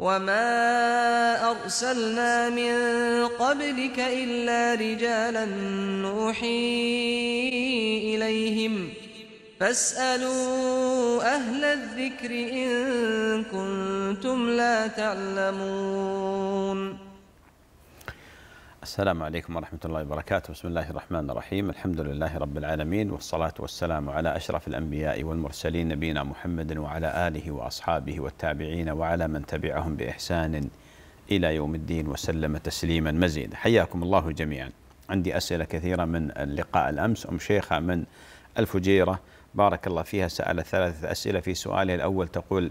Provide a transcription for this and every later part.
وما أرسلنا من قبلك إلا رجالا نوحي إليهم فاسألوا أهل الذكر إن كنتم لا تعلمون السلام عليكم ورحمة الله وبركاته بسم الله الرحمن الرحيم الحمد لله رب العالمين والصلاة والسلام على أشرف الأنبياء والمرسلين نبينا محمد وعلى آله وأصحابه والتابعين وعلى من تبعهم بإحسان إلى يوم الدين وسلم تسليما مزيدا حياكم الله جميعا عندي أسئلة كثيرة من اللقاء الأمس أم شيخة من الفجيرة بارك الله فيها سألت ثلاثة أسئلة في سؤالها الأول تقول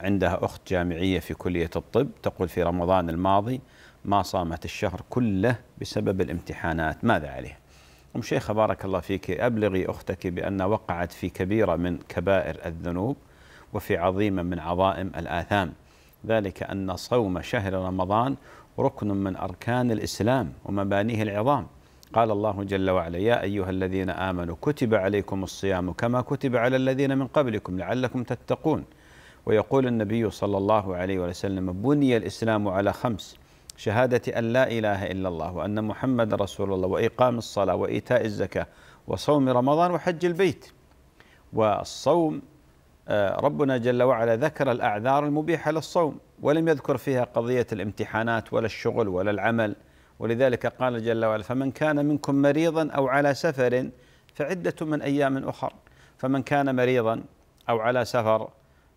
عندها أخت جامعية في كلية الطب تقول في رمضان الماضي ما صامت الشهر كله بسبب الامتحانات ماذا عليه أم شيخة بارك الله فيك أبلغي أختك بأن وقعت في كبيرة من كبائر الذنوب وفي عظيمة من عظائم الآثام ذلك أن صوم شهر رمضان ركن من أركان الإسلام ومبانيه العظام قال الله جل وعلا يا أيها الذين آمنوا كتب عليكم الصيام كما كتب على الذين من قبلكم لعلكم تتقون ويقول النبي صلى الله عليه وسلم بني الإسلام على خمس شهادة أن لا إله إلا الله وأن محمد رسول الله وإقام الصلاة وإيتاء الزكاة وصوم رمضان وحج البيت والصوم آه، ربنا جل وعلا ذكر الأعذار المبيحة للصوم ولم يذكر فيها قضية الامتحانات ولا الشغل ولا العمل ولذلك قال جل وعلا فمن كان منكم مريضا أو على سفر فعدة من أيام أخر فمن كان مريضا أو على سفر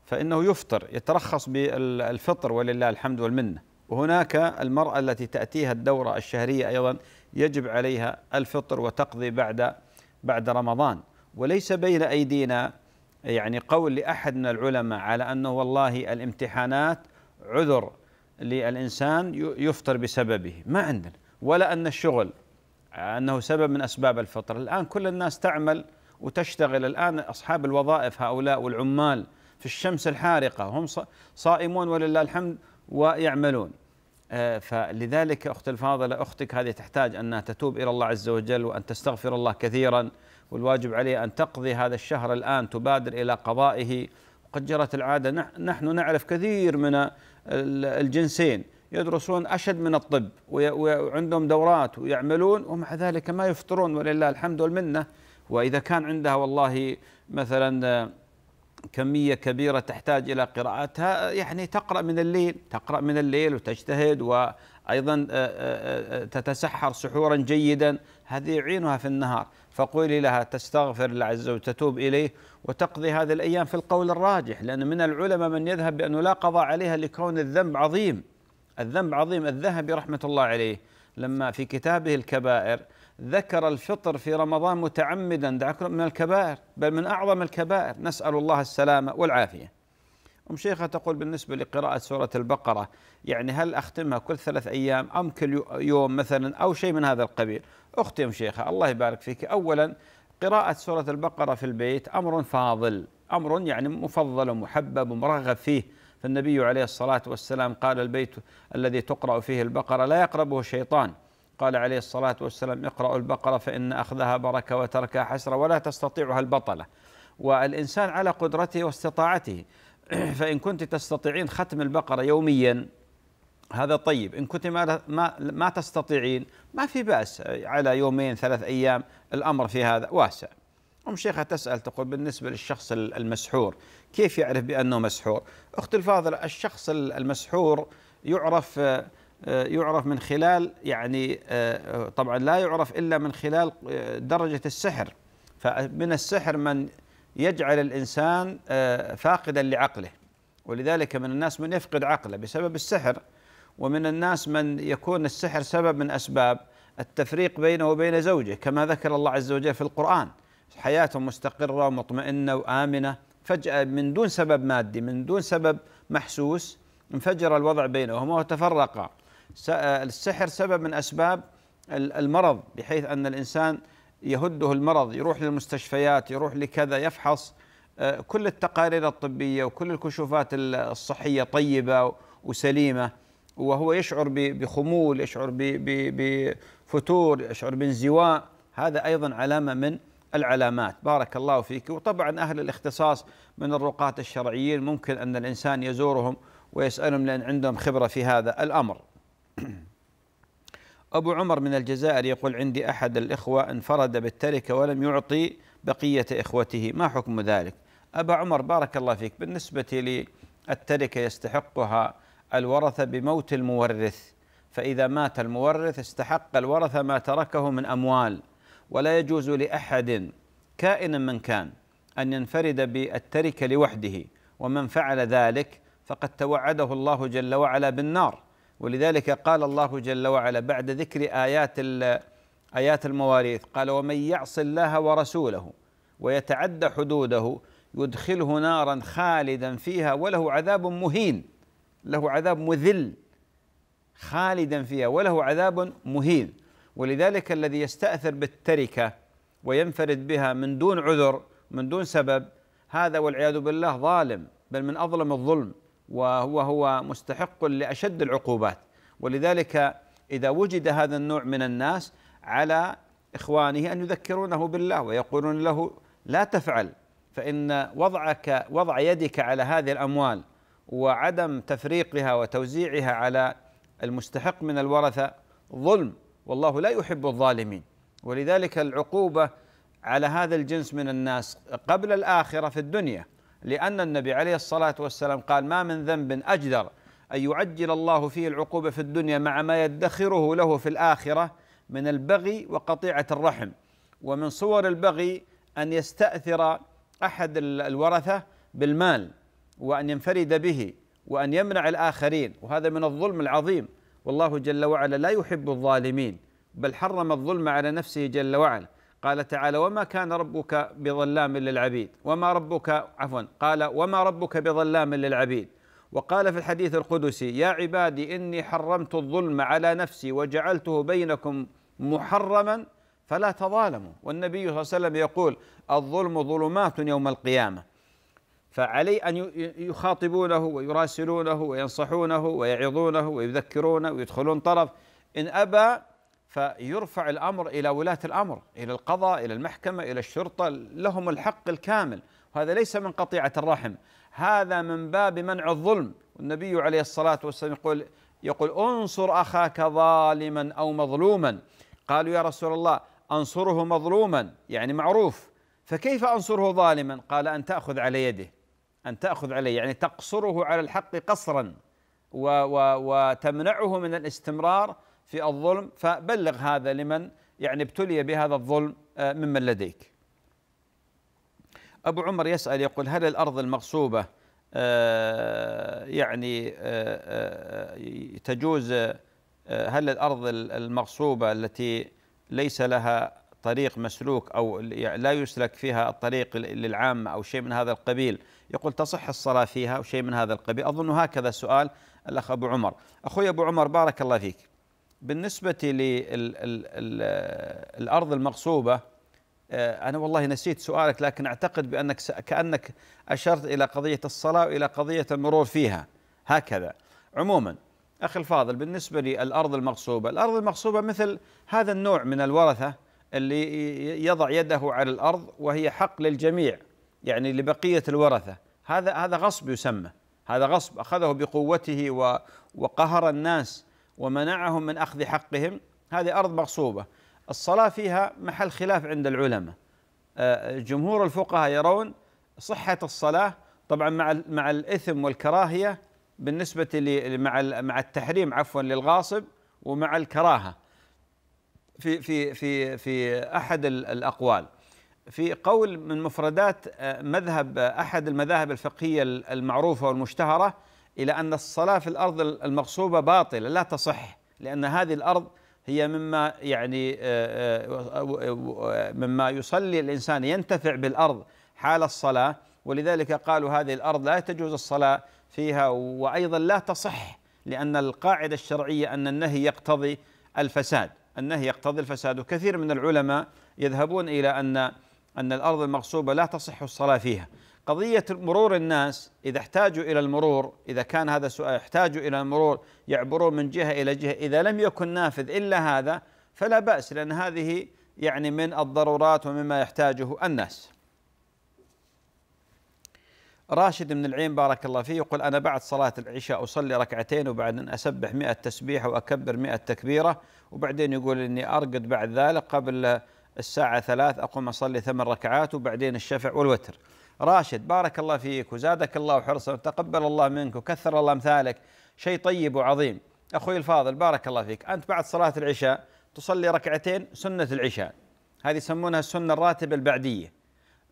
فإنه يفطر يترخص بالفطر ولله الحمد والمنة وهناك المرأة التي تأتيها الدورة الشهرية أيضا يجب عليها الفطر وتقضي بعد بعد رمضان وليس بين أيدينا يعني قول لأحد من العلماء على أنه والله الامتحانات عذر للإنسان يفطر بسببه ما عندنا ولا أن الشغل أنه سبب من أسباب الفطر الآن كل الناس تعمل وتشتغل الآن أصحاب الوظائف هؤلاء والعمال في الشمس الحارقة هم صائمون ولله الحمد ويعملون آه، فلذلك أخت الفاضلة أختك هذه تحتاج أنها تتوب إلى الله عز وجل وأن تستغفر الله كثيرا والواجب عليه أن تقضي هذا الشهر الآن تبادر إلى قضائه وقد جرت العادة نحن نعرف كثير من الجنسين يدرسون أشد من الطب وعندهم دورات ويعملون ومع ذلك ما يفطرون ولله الحمد والمنة وإذا كان عندها والله مثلا كمية كبيرة تحتاج إلى قراءتها يعني تقرأ من الليل تقرأ من الليل وتجتهد وأيضا آه، آه، آه، تتسحر سحورا جيدا هذه يعينها في النهار فقولي لها تستغفر الله عز وجل تتوب إليه وتقضي هذه الأيام في القول الراجح لأن من العلماء من يذهب بأنه لا قضاء عليها لكون الذنب عظيم الذنب عظيم الذهبي رحمة الله عليه لما في كتابه الكبائر ذكر الفطر في رمضان متعمدا دعكم من الكبائر بل من أعظم الكبائر نسأل الله السلامة والعافية أم شيخة تقول بالنسبة لقراءة سورة البقرة يعني هل أختمها كل ثلاث أيام أم كل يوم مثلا أو شيء من هذا القبيل أختي أم شيخة الله يبارك فيك أولا قراءة سورة البقرة في البيت أمر فاضل أمر يعني مفضل ومحبب ومرغب فيه فالنبي عليه الصلاة والسلام قال البيت الذي تقرأ فيه البقرة لا يقربه شيطان. قال عليه الصلاة والسلام اقرأوا البقرة فإن أخذها بركة وتركها حسرة ولا تستطيعها البطلة والإنسان على قدرته واستطاعته فإن كنت تستطيعين ختم البقرة يوميا هذا طيب إن كنت ما, ما, ما تستطيعين ما في بأس على يومين ثلاث أيام الأمر في هذا واسع أم شيخة تسأل تقول بالنسبة للشخص المسحور كيف يعرف بأنه مسحور أخت الفاضلة الشخص المسحور يعرف آه، يعرف من خلال يعني آه، طبعا لا يعرف الا من خلال آه، درجه السحر فمن السحر من يجعل الانسان فاقدا لعقله ولذلك من الناس من يفقد عقله بسبب السحر ومن الناس من يكون السحر سبب من اسباب التفريق بينه وبين زوجه كما ذكر الله عز وجل في القرآن حياته مستقرة ومطمئنة وآمنة فجأة من دون سبب مادي من دون سبب محسوس انفجر الوضع بينهما وتفرقا آه، السحر سبب من أسباب المرض بحيث أن الإنسان يهده المرض يروح للمستشفيات يروح لكذا يفحص آه، كل التقارير الطبية وكل الكشوفات الصحية طيبة وسليمة وهو يشعر بخمول يشعر بفتور يشعر بانزواء هذا أيضا علامة من العلامات بارك الله فيك وطبعا أهل الاختصاص من الرقاة الشرعيين ممكن أن الإنسان يزورهم ويسألهم لأن عندهم خبرة في هذا الأمر أبو عمر من الجزائر يقول عندي أحد الإخوة انفرد بالتركة ولم يعطي بقية إخوته ما حكم ذلك أبا عمر بارك الله فيك بالنسبة للتركة يستحقها الورثة بموت المورث فإذا مات المورث استحق الورثة ما تركه من أموال ولا يجوز لأحد كائنا من كان أن ينفرد بالتركة لوحده ومن فعل ذلك فقد توعده الله جل وعلا بالنار ولذلك قال الله جل وعلا بعد ذكر آيات آيات المواريث قال ومن يعص الله ورسوله ويتعدى حدوده يدخله نارا خالدا فيها وله عذاب مهين له عذاب مذل خالدا فيها وله عذاب مهين ولذلك الذي يستأثر بالتركة وينفرد بها من دون عذر من دون سبب هذا والعياذ بالله ظالم بل من أظلم الظلم وهو هو مستحق لاشد العقوبات ولذلك اذا وجد هذا النوع من الناس على اخوانه ان يذكرونه بالله ويقولون له لا تفعل فان وضعك وضع يدك على هذه الاموال وعدم تفريقها وتوزيعها على المستحق من الورثه ظلم والله لا يحب الظالمين ولذلك العقوبه على هذا الجنس من الناس قبل الاخره في الدنيا لأن النبي عليه الصلاة والسلام قال ما من ذنب أجدر أن يعجل الله فيه العقوبة في الدنيا مع ما يدخره له في الآخرة من البغي وقطيعة الرحم ومن صور البغي أن يستأثر أحد الورثة بالمال وأن ينفرد به وأن يمنع الآخرين وهذا من الظلم العظيم والله جل وعلا لا يحب الظالمين بل حرم الظلم على نفسه جل وعلا قال تعالى وما كان ربك بظلام للعبيد وما ربك عفوا قال وما ربك بظلام للعبيد وقال في الحديث القدسي يا عبادي إني حرمت الظلم على نفسي وجعلته بينكم محرما فلا تظالموا والنبي صلى الله عليه وسلم يقول الظلم ظلمات يوم القيامة فعلي أن يخاطبونه ويراسلونه وينصحونه ويعظونه ويذكرونه ويدخلون طرف إن أبى فيرفع الامر الى ولاه الامر، الى القضاء، الى المحكمه، الى الشرطه، لهم الحق الكامل، وهذا ليس من قطيعه الرحم، هذا من باب منع الظلم، والنبي عليه الصلاه والسلام يقول يقول انصر اخاك ظالما او مظلوما. قالوا يا رسول الله انصره مظلوما، يعني معروف، فكيف انصره ظالما؟ قال ان تاخذ على يده. ان تاخذ عليه، يعني تقصره على الحق قصرا و و وتمنعه من الاستمرار في الظلم فبلغ هذا لمن يعني ابتلي بهذا الظلم آه، ممن لديك أبو عمر يسأل يقول هل الأرض المغصوبة آه، يعني آه، تجوز هل الأرض المغصوبة التي ليس لها طريق مسلوك أو يعني لا يسلك فيها الطريق للعامة أو شيء من هذا القبيل يقول تصح الصلاة فيها أو شيء من هذا القبيل أظن هكذا سؤال الأخ أبو عمر أخوي أبو عمر بارك الله فيك بالنسبة للأرض المغصوبة آه، أنا والله نسيت سؤالك لكن أعتقد بأنك كأنك أشرت إلى قضية الصلاة وإلى قضية المرور فيها هكذا عموما أخي الفاضل بالنسبة للأرض المغصوبة الأرض المغصوبة مثل هذا النوع من الورثة اللي يضع يده على الأرض وهي حق للجميع يعني لبقية الورثة هذا هذا غصب يسمى هذا غصب أخذه بقوته وقهر الناس ومنعهم من أخذ حقهم هذه أرض مغصوبة الصلاة فيها محل خلاف عند العلماء آه، جمهور الفقهاء يرون صحة الصلاة طبعا مع مع الإثم والكراهية بالنسبة مع مع التحريم عفوا للغاصب ومع الكراهة في في في في أحد الأقوال في قول من مفردات آه، مذهب آه، أحد المذاهب الفقهية المعروفة والمشتهرة إلى أن الصلاة في الأرض المغصوبة باطلة لا تصح لأن هذه الأرض هي مما يعني آه، آه، مما يصلي الإنسان ينتفع بالأرض حال الصلاة ولذلك قالوا هذه الأرض لا تجوز الصلاة فيها وأيضا لا تصح لأن القاعدة الشرعية أن النهي يقتضي الفساد النهي يقتضي الفساد وكثير من العلماء يذهبون إلى أن أن الأرض المغصوبة لا تصح الصلاة فيها قضية مرور الناس إذا احتاجوا إلى المرور إذا كان هذا سؤال احتاجوا إلى المرور يعبرون من جهة إلى جهة إذا لم يكن نافذ إلا هذا فلا بأس لأن هذه يعني من الضرورات ومما يحتاجه الناس راشد من العين بارك الله فيه يقول أنا بعد صلاة العشاء أصلي ركعتين وبعدين أسبح مئة تسبيحة وأكبر مئة تكبيرة وبعدين يقول إني أرقد بعد ذلك قبل الساعة ثلاث أقوم أصلي ثمان ركعات وبعدين الشفع والوتر راشد بارك الله فيك وزادك الله حرصا وتقبل الله منك وكثر الله امثالك شيء طيب وعظيم اخوي الفاضل بارك الله فيك انت بعد صلاه العشاء تصلي ركعتين سنه العشاء هذه يسمونها السنه الراتبه البعديه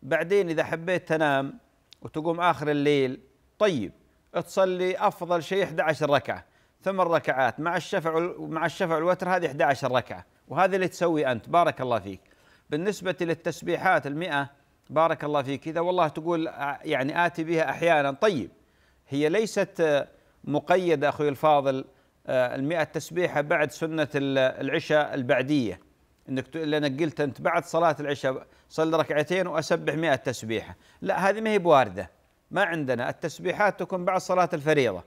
بعدين اذا حبيت تنام وتقوم اخر الليل طيب تصلي افضل شيء 11 ركعه ثمان ركعات مع الشفع مع الشفع والوتر هذه 11 ركعه وهذا اللي تسوي انت بارك الله فيك بالنسبه للتسبيحات المئة بارك الله فيك إذا والله تقول يعني آتي بها أحيانا طيب هي ليست آه، مقيدة أخوي الفاضل آه، المئة تسبيحة بعد سنة العشاء البعدية انك لانك قلت انت بعد صلاه العشاء صلي ركعتين واسبح 100 تسبيحه، لا هذه ما هي بوارده ما عندنا التسبيحات تكون بعد صلاه الفريضه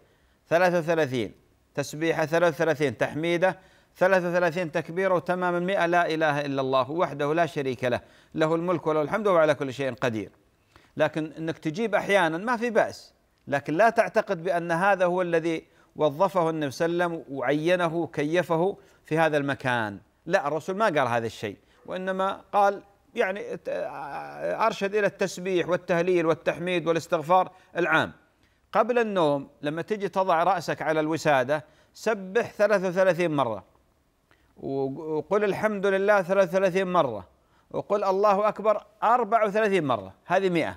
33 تسبيحه 33 تحميده 33 تكبيرة وتماما 100 لا إله إلا الله وحده لا شريك له له الملك وله الحمد وهو على كل شيء قدير لكن أنك تجيب أحيانا ما في بأس لكن لا تعتقد بأن هذا هو الذي وظفه النبي صلى الله عليه وسلم وعينه وكيفه في هذا المكان لا الرسول ما قال هذا الشيء وإنما قال يعني أرشد إلى التسبيح والتهليل والتحميد والاستغفار العام قبل النوم لما تجي تضع رأسك على الوسادة سبح 33 مرة وقل الحمد لله 33 مرة وقل الله أكبر 34 مرة هذه 100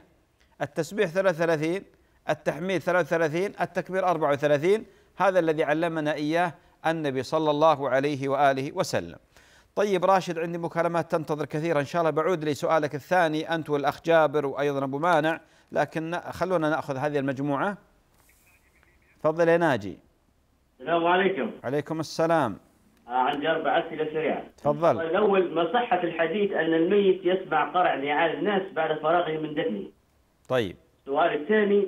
التسبيح 33 التحميد 33 التكبير 34 هذا الذي علمنا إياه النبي صلى الله عليه وآله وسلم طيب راشد عندي مكالمات تنتظر كثيرا إن شاء الله بعود لي سؤالك الثاني أنت والأخ جابر وأيضا أبو مانع لكن خلونا نأخذ هذه المجموعة تفضل يا ناجي السلام عليكم عليكم السلام عندي أربع أسئلة سريعة تفضل طيب، الأول ما صحة الحديث أن الميت يسمع قرع نعال الناس بعد فراغه من دفنه طيب السؤال الثاني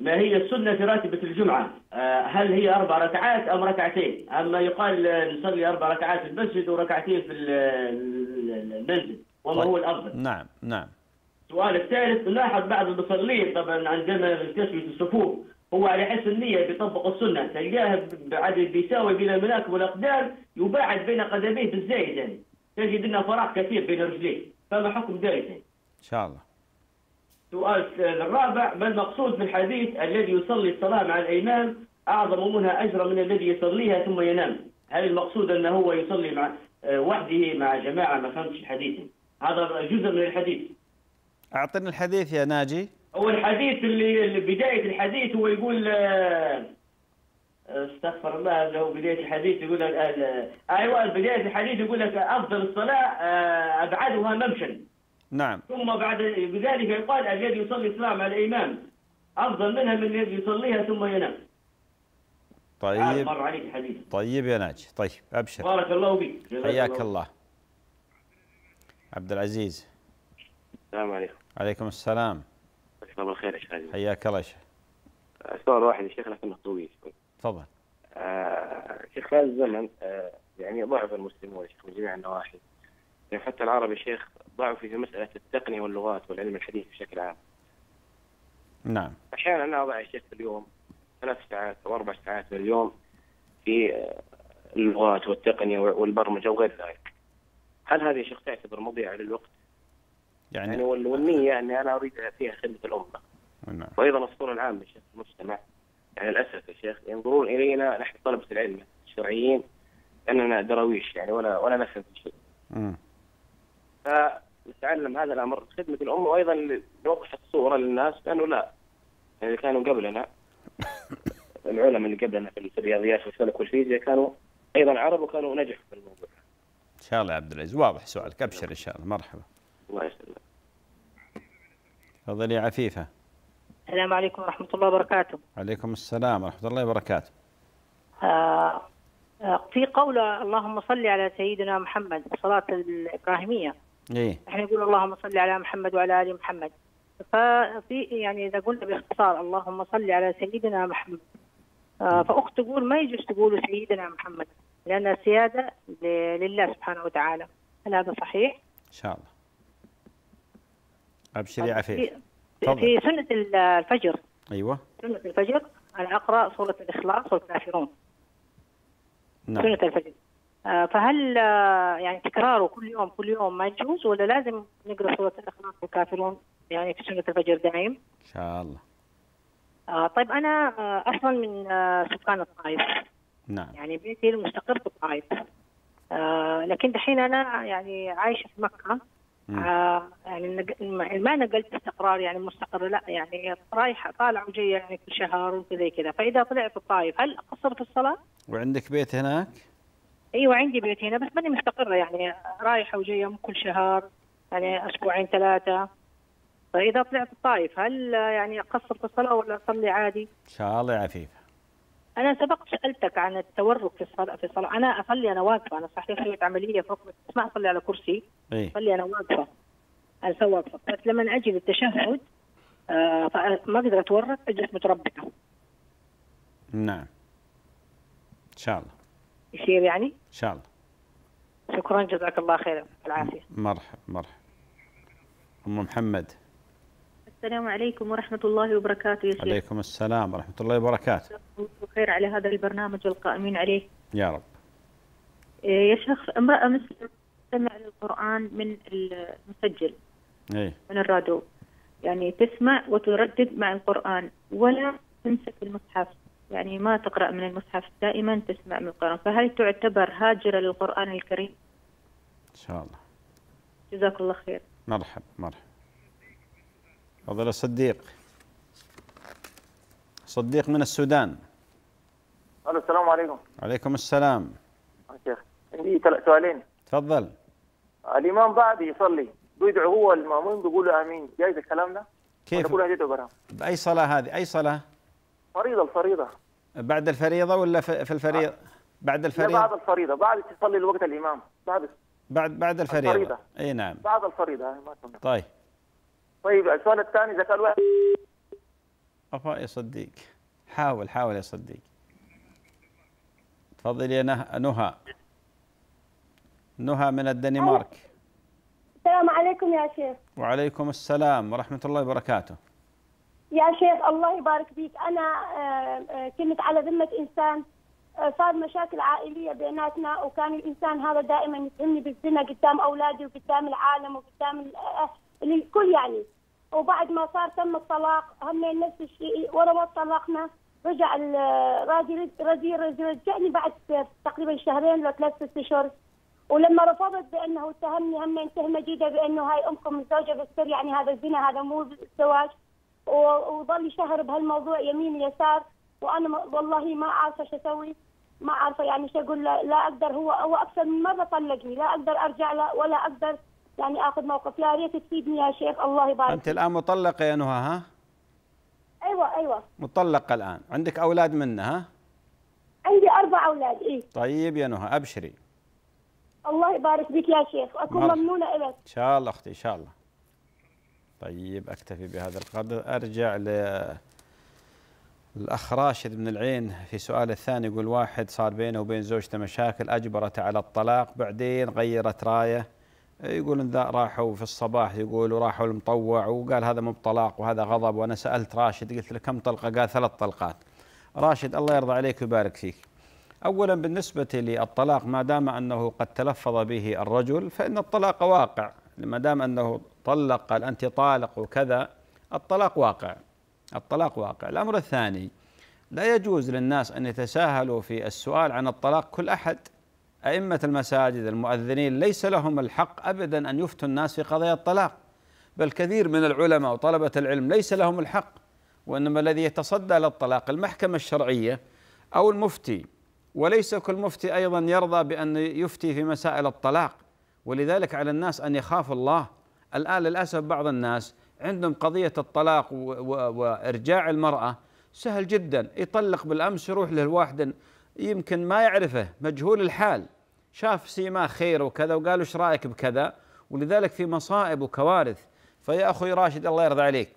ما هي السنة في راتبة الجمعة آه، هل هي أربع ركعات أم ركعتين أما يقال نصلي أربع ركعات في المسجد وركعتين في المنزل وما طيب. هو الأفضل نعم نعم السؤال الثالث نلاحظ بعض المصلين طبعا عندما تسوية الصفوف هو على حسب النية بيطبق السنة تلقاه بعد بيساوي بين المناكب والأقدام يباعد بين قدميه بالزايد يعني تجد أنه فراغ كثير بين رجليه فما حكم ذلك إن شاء الله سؤال الرابع ما المقصود بالحديث الذي يصلي الصلاة مع الإمام أعظم منها أجرا من الذي يصليها ثم ينام هل المقصود أنه هو يصلي مع آه، وحده مع جماعة ما فهمتش الحديث هذا جزء من الحديث أعطني الحديث يا ناجي هو الحديث اللي بدايه الحديث هو يقول آه، آه، استغفر الله له بدايه الحديث يقول لك آه، ايوه بدايه الحديث يقول لك افضل الصلاه ابعدها ممشى نعم ثم بعد بذلك يقال الذي يصلي الصلاه مع الامام افضل منها من الذي يصليها ثم ينام طيب مر عليك الحديث طيب يا ناجي طيب ابشر بارك الله فيك حياك الله. الله عبد العزيز السلام عليكم عليكم السلام مساء الخير يا شيخ حياك الله يا شيخ سؤال واحد يا شيخ لكنه طويل تفضل آه شيخ خلال الزمن آه، يعني ضعف المسلمون شيخ من جميع النواحي يعني حتى العرب يا شيخ ضعفوا في مسألة التقنية واللغات والعلم الحديث بشكل عام نعم أحيانا أنا أضع يا شيخ في اليوم ثلاث ساعات أو أربع ساعات في اليوم في آه، اللغات والتقنية والبرمجة وغير ذلك هل هذه يا شيخ تعتبر مضيعة للوقت؟ يعني, يعني والنيه اني يعني انا اريد فيها خدمه الامه نعم. وايضا الصوره العامه شيخ المجتمع يعني للاسف يا شيخ يعني ينظرون الينا نحن طلبه العلم الشرعيين اننا دراويش يعني ولا ولا نفهم شيء. فنتعلم هذا الامر خدمه الامه وايضا نوضح الصوره للناس لانه لا يعني كانوا قبلنا العلماء اللي قبلنا في الرياضيات والفلك والفيزياء كانوا ايضا عرب وكانوا نجحوا في الموضوع. ان شاء الله يا عبد العزيز واضح سؤالك ابشر ان شاء الله مرحبا. الله يسلمك تفضلي عفيفة السلام عليكم ورحمة الله وبركاته عليكم السلام ورحمة الله وبركاته آه, آه، في قول اللهم صل على سيدنا محمد الصلاة الإبراهيمية إيه؟ احنا نقول اللهم صل على محمد وعلى آل محمد ففي يعني إذا قلنا باختصار اللهم صل على سيدنا محمد آه، فأخت تقول ما يجوز تقول سيدنا محمد لأن السيادة لله سبحانه وتعالى هل هذا صحيح؟ إن شاء الله ابشري طيب، عفيف في سنه الفجر ايوه سنه الفجر انا اقرا سوره الاخلاص والكافرون نعم سنه الفجر آه، فهل آه، يعني تكراره كل يوم كل يوم ما يجوز ولا لازم نقرا سوره الاخلاص والكافرون يعني في سنه الفجر دائم؟ ان شاء الله. آه طيب انا آه، اصلا من سكان الطائف. نعم. يعني بيتي المستقر في الطائف. آه لكن دحين انا يعني عايشه في مكه آه، يعني ما نقلت استقرار يعني مستقر لا يعني رايحه طالعه وجايه يعني كل شهر وكذا كذا فاذا طلعت الطائف هل اقصر في الصلاه؟ وعندك بيت هناك؟ ايوه عندي بيت هنا بس ماني مستقره يعني رايحه وجايه كل شهر يعني اسبوعين ثلاثه فاذا طلعت الطائف هل يعني اقصر في الصلاه ولا اصلي عادي؟ ان شاء الله يا عفيفه انا سبق سالتك عن التورك في الصلاه في الصلاه انا اصلي انا واقفه انا صحيح سويت عمليه فوق ما اصلي على كرسي إيه. اصلي انا واقفه انا سوى واقفه بس لما اجي للتشهد آه ما اقدر اتورك اجلس متربعه نعم ان شاء الله يصير يعني ان شاء الله شكرا جزاك الله خيرا العافيه مرحبا مرحبا ام محمد السلام عليكم ورحمة الله وبركاته يا شيخ. عليكم السلام ورحمة الله وبركاته. خير على هذا البرنامج والقائمين عليه. يا رب. إيه، يا شيخ امرأة مسلمة تستمع للقرآن من المسجل. ايه. من الراديو. يعني تسمع وتردد مع القرآن ولا تمسك المصحف. يعني ما تقرأ من المصحف دائما تسمع من القرآن فهل تعتبر هاجرة للقرآن الكريم؟ إن شاء الله. جزاك الله خير. مرحبا مرحبا. فضل الصديق صديق من السودان الو السلام عليكم عليكم السلام شيخ عندي سؤالين تفضل الامام بعد يصلي بيدعو هو المامون بيقول له امين جايز الكلام ده كيف باي صلاه هذه اي صلاه فريضه الفريضه بعد الفريضه ولا في الفريضه آه. بعد الفريضه بعد الفريضه بعد تصلي الوقت الامام بعد بعد بعد الفريضه, الفريضة. اي نعم بعد الفريضه آه، طيب طيب السؤال الثاني اذا كان واحد افا يا صديق حاول حاول يا صديق تفضلي يا نهى نهى من الدنمارك السلام عليكم يا شيخ وعليكم السلام ورحمة الله وبركاته يا شيخ الله يبارك فيك أنا آه، آه، كنت على ذمة إنسان آه، صار مشاكل عائلية بيناتنا وكان الإنسان هذا دائما يتهمني بالزنا قدام أولادي وقدام العالم وقدام للكل يعني وبعد ما صار تم الطلاق هم نفس الشيء ورا ما طلقنا رجع الراجل رجل رجعني بعد تقريبا شهرين لثلاث ست اشهر ولما رفضت بانه اتهمني هم تهمه جديده بانه هاي امكم متزوجه بالسر يعني هذا الزنا هذا مو الزواج وظل شهر بهالموضوع يمين يسار وانا والله ما عارفه شو اسوي ما عارفه يعني شو اقول لا اقدر هو هو اكثر من مره طلقني لا اقدر ارجع له ولا اقدر يعني اخذ موقف يا ريت تفيدني يا شيخ الله يبارك انت الان مطلقه يا نهى ها؟ ايوه ايوه مطلقه الان عندك اولاد منها ها؟ عندي اربع اولاد اي طيب يا نهى ابشري الله يبارك بك يا شيخ واكون ممنونه لك ان شاء الله اختي ان شاء الله طيب اكتفي بهذا القدر ارجع ل الاخ راشد من العين في سؤال الثاني يقول واحد صار بينه وبين زوجته مشاكل اجبرته على الطلاق بعدين غيرت رايه يقول ذا راحوا في الصباح يقول وراحوا المطوع وقال هذا مو بطلاق وهذا غضب وانا سالت راشد قلت له كم طلقه؟ قال ثلاث طلقات. راشد الله يرضى عليك ويبارك فيك. اولا بالنسبه للطلاق ما دام انه قد تلفظ به الرجل فان الطلاق واقع ما دام انه طلق قال انت طالق وكذا الطلاق واقع. الطلاق واقع. الامر الثاني لا يجوز للناس ان يتساهلوا في السؤال عن الطلاق كل احد أئمة المساجد المؤذنين ليس لهم الحق أبدا أن يفتوا الناس في قضايا الطلاق بل كثير من العلماء وطلبة العلم ليس لهم الحق وإنما الذي يتصدى للطلاق المحكمة الشرعية أو المفتي وليس كل مفتي أيضا يرضى بأن يفتي في مسائل الطلاق ولذلك على الناس أن يخافوا الله الآن للأسف بعض الناس عندهم قضية الطلاق وإرجاع المرأة سهل جدا يطلق بالأمس يروح له يمكن ما يعرفه مجهول الحال شاف سيماه خير وكذا وقال ايش رايك بكذا ولذلك في مصائب وكوارث فيا اخوي راشد الله يرضى عليك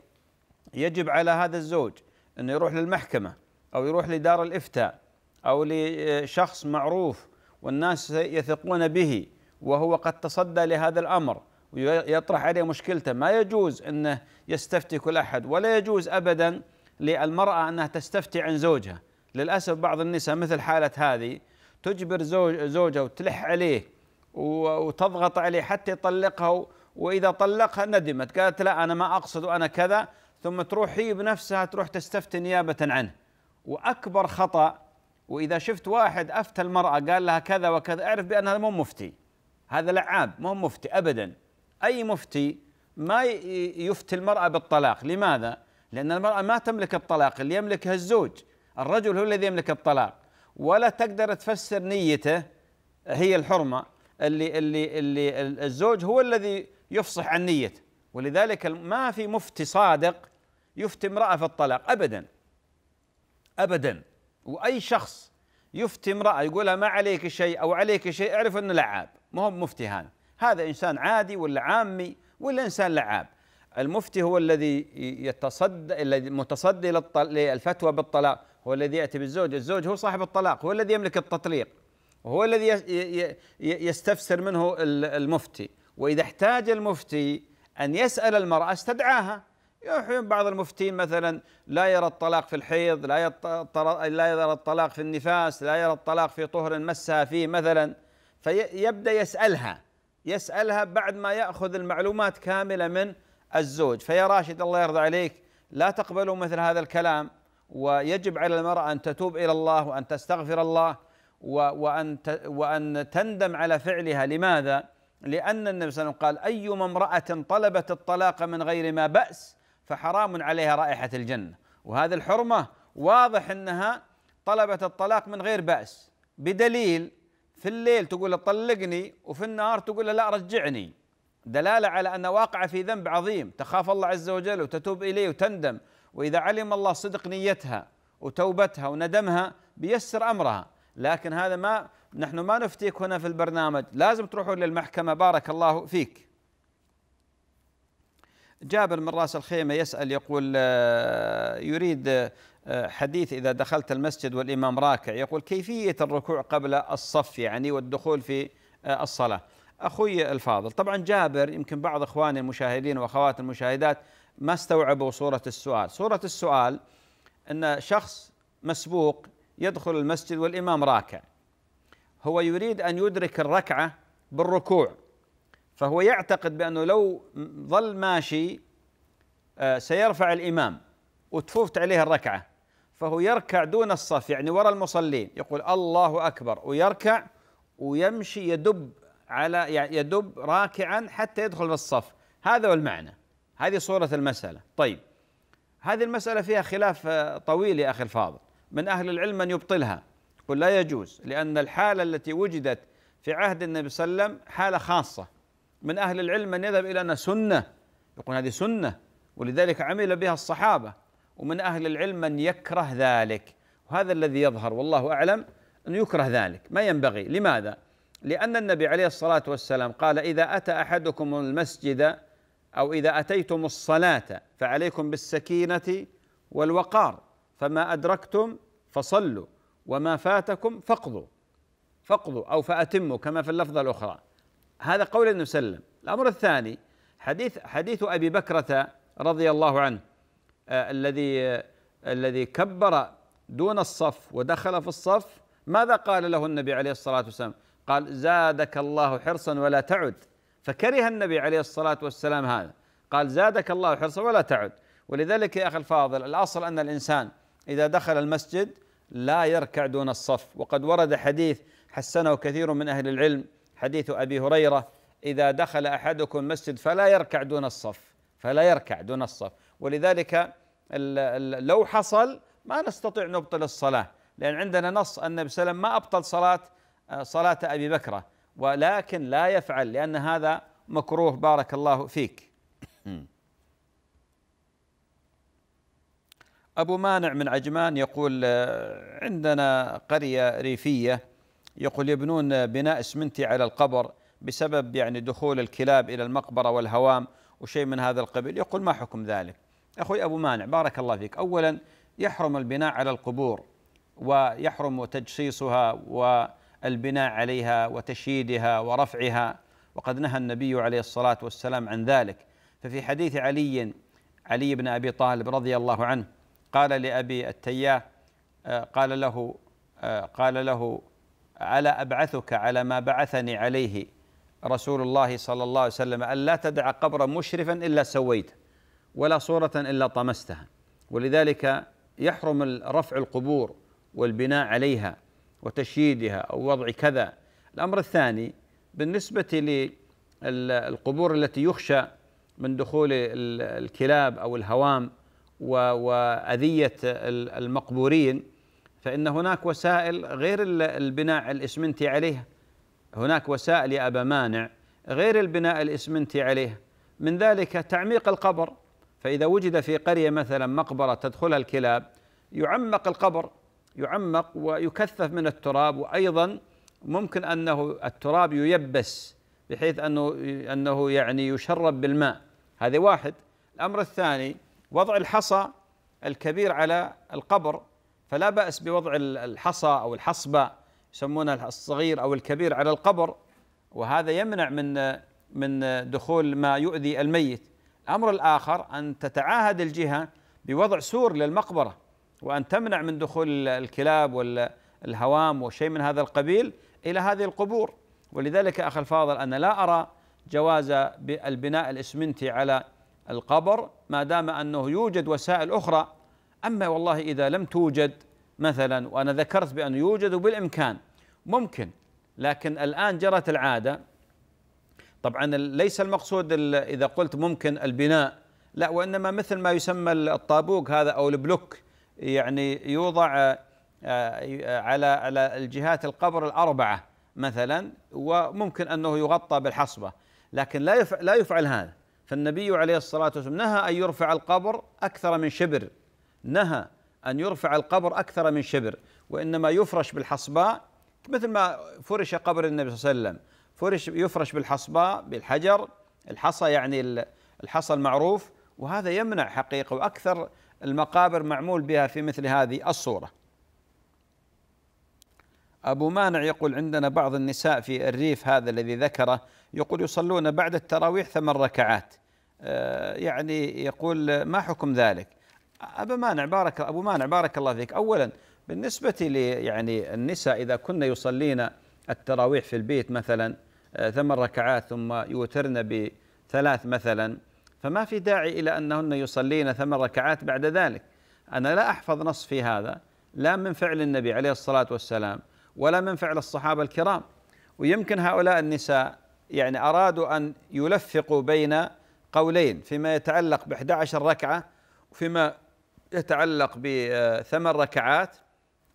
يجب على هذا الزوج انه يروح للمحكمه او يروح لدار الافتاء او لشخص معروف والناس يثقون به وهو قد تصدى لهذا الامر ويطرح عليه مشكلته ما يجوز انه يستفتي كل احد ولا يجوز ابدا للمراه انها تستفتي عن زوجها للأسف بعض النساء مثل حالة هذه تجبر زوج زوجها وتلح عليه وتضغط عليه حتى يطلقها وإذا طلقها ندمت قالت لا أنا ما أقصد وأنا كذا ثم تروح هي بنفسها تروح تستفتي نيابة عنه وأكبر خطأ وإذا شفت واحد أفتى المرأة قال لها كذا وكذا اعرف بأن هذا مو مفتي هذا لعاب مو مفتي أبدا أي مفتي ما يفتي المرأة بالطلاق لماذا؟ لأن المرأة ما تملك الطلاق اللي يملكها الزوج الرجل هو الذي يملك الطلاق ولا تقدر تفسر نيته هي الحرمه اللي اللي اللي الزوج هو الذي يفصح عن نيته ولذلك ما في مفتي صادق يفتي امراه في الطلاق ابدا ابدا واي شخص يفتي امراه يقولها ما عليك شيء او عليك شيء اعرف انه لعاب ما هو مفتي هذا هذا انسان عادي ولا عامي ولا انسان لعاب المفتي هو الذي يتصدى المتصدي للفتوى بالطلاق هو الذي يأتي بالزوج الزوج هو صاحب الطلاق هو الذي يملك التطليق وهو الذي يستفسر منه المفتي وإذا احتاج المفتي أن يسأل المرأة استدعاها يحيون بعض المفتين مثلا لا يرى الطلاق في الحيض لا لا يرى الطلاق في النفاس لا يرى الطلاق في طهر مسها فيه مثلا فيبدا يسالها يسالها بعد ما ياخذ المعلومات كامله من الزوج فيا راشد الله يرضى عليك لا تقبلوا مثل هذا الكلام ويجب على المرأة أن تتوب إلى الله وأن تستغفر الله وأن وأن تندم على فعلها لماذا؟ لأن النبي صلى الله عليه وسلم قال أيما امرأة طلبت الطلاق من غير ما بأس فحرام عليها رائحة الجنة وهذه الحرمة واضح أنها طلبت الطلاق من غير بأس بدليل في الليل تقول طلقني وفي النهار تقول لا رجعني دلالة على أن واقع في ذنب عظيم تخاف الله عز وجل وتتوب إليه وتندم وإذا علم الله صدق نيتها وتوبتها وندمها بيسر أمرها لكن هذا ما نحن ما نفتيك هنا في البرنامج لازم تروحون للمحكمة بارك الله فيك جابر من راس الخيمة يسأل يقول آه، يريد آه، حديث إذا دخلت المسجد والإمام راكع يقول كيفية الركوع قبل الصف يعني والدخول في آه، الصلاة أخوي الفاضل طبعا جابر يمكن بعض إخواني المشاهدين وأخوات المشاهدات ما استوعبوا صورة السؤال صورة السؤال أن شخص مسبوق يدخل المسجد والإمام راكع هو يريد أن يدرك الركعة بالركوع فهو يعتقد بأنه لو ظل ماشي آه، سيرفع الإمام وتفوت عليه الركعة فهو يركع دون الصف يعني وراء المصلين يقول الله أكبر ويركع ويمشي يدب على يعني يدب راكعا حتى يدخل في الصف هذا هو المعنى هذه صورة المسألة طيب هذه المسألة فيها خلاف آه، طويل يا أخي الفاضل من أهل العلم من يبطلها يقول لا يجوز لأن الحالة التي وجدت في عهد النبي صلى الله عليه وسلم حالة خاصة من أهل العلم من يذهب إلى أنها سنة يقول هذه سنة ولذلك عمل بها الصحابة ومن أهل العلم من يكره ذلك وهذا الذي يظهر والله أعلم أنه يكره ذلك ما ينبغي لماذا؟ لأن النبي عليه الصلاة والسلام قال إذا أتى أحدكم المسجد أو إذا أتيتم الصلاة فعليكم بالسكينة والوقار فما أدركتم فصلوا وما فاتكم فقضوا فقضوا أو فأتموا كما في اللفظة الأخرى هذا قول النبي صلى الله عليه وسلم الأمر الثاني حديث حديث أبي بكرة رضي الله عنه آه الذي آه الذي كبر دون الصف ودخل في الصف ماذا قال له النبي عليه الصلاة والسلام قال زادك الله حرصا ولا تعد فكره النبي عليه الصلاة والسلام هذا قال زادك الله حرصا ولا تعد ولذلك يا أخي الفاضل الأصل أن الإنسان إذا دخل المسجد لا يركع دون الصف وقد ورد حديث حسنه كثير من أهل العلم حديث أبي هريرة إذا دخل أحدكم المسجد فلا يركع دون الصف فلا يركع دون الصف ولذلك لو حصل ما نستطيع نبطل الصلاة لأن عندنا نص أن النبي ما أبطل صلاة آه، صلاة أبي بكرة ولكن لا يفعل لأن هذا مكروه بارك الله فيك أبو مانع من عجمان يقول آه، عندنا قرية ريفية يقول يبنون بناء اسمنتي على القبر بسبب يعني دخول الكلاب إلى المقبرة والهوام وشيء من هذا القبيل يقول ما حكم ذلك أخوي أبو مانع بارك الله فيك أولا يحرم البناء على القبور ويحرم تجصيصها و البناء عليها وتشييدها ورفعها وقد نهى النبي عليه الصلاه والسلام عن ذلك ففي حديث علي علي بن ابي طالب رضي الله عنه قال لابي التياه آه، قال له آه، قال له الا ابعثك على ما بعثني عليه رسول الله صلى الله عليه وسلم الا تدع قبرا مشرفا الا سويته ولا صوره الا طمستها ولذلك يحرم رفع القبور والبناء عليها وتشييدها أو وضع كذا الأمر الثاني بالنسبة للقبور التي يخشى من دخول الكلاب أو الهوام وأذية المقبورين فإن هناك وسائل غير البناء الإسمنتي عليها هناك وسائل يا أبا مانع غير البناء الإسمنتي عليها من ذلك تعميق القبر فإذا وجد في قرية مثلا مقبرة تدخلها الكلاب يعمق القبر يعمق ويكثف من التراب وايضا ممكن انه التراب ييبس بحيث انه انه يعني يشرب بالماء هذا واحد الامر الثاني وضع الحصى الكبير على القبر فلا باس بوضع الحصى او الحصبه يسمونها الصغير او الكبير على القبر وهذا يمنع من من دخول ما يؤذي الميت الامر الاخر ان تتعاهد الجهه بوضع سور للمقبره وأن تمنع من دخول الكلاب والهوام وشيء من هذا القبيل إلى هذه القبور ولذلك أخي الفاضل أنا لا أرى جواز البناء الإسمنتي على القبر ما دام أنه يوجد وسائل أخرى أما والله إذا لم توجد مثلا وأنا ذكرت بأنه يوجد وبالإمكان ممكن لكن الآن جرت العادة طبعا ليس المقصود إذا قلت ممكن البناء لا وإنما مثل ما يسمى الطابوق هذا أو البلوك يعني يوضع آه، آه، على على الجهات القبر الاربعه مثلا وممكن انه يغطى بالحصبه لكن لا لا يفعل هذا فالنبي عليه الصلاه والسلام نهى ان يرفع القبر اكثر من شبر نهى ان يرفع القبر اكثر من شبر وانما يفرش بالحصباء مثل ما فرش قبر النبي صلى الله عليه وسلم فرش يفرش بالحصباء بالحجر الحصى يعني الحصى المعروف وهذا يمنع حقيقه واكثر المقابر معمول بها في مثل هذه الصورة أبو مانع يقول عندنا بعض النساء في الريف هذا الذي ذكره يقول يصلون بعد التراويح ثمان ركعات آه، يعني يقول ما حكم ذلك أبو مانع بارك أبو مانع بارك الله فيك أولا بالنسبة لي يعني النساء إذا كنا يصلين التراويح في البيت مثلا آه، ثمان ركعات ثم يوترن بثلاث مثلا فما في داعي إلى أنهن يصلين ثمان ركعات بعد ذلك أنا لا أحفظ نص في هذا لا من فعل النبي عليه الصلاة والسلام ولا من فعل الصحابة الكرام ويمكن هؤلاء النساء يعني أرادوا أن يلفقوا بين قولين فيما يتعلق ب 11 ركعة وفيما يتعلق بثمان ركعات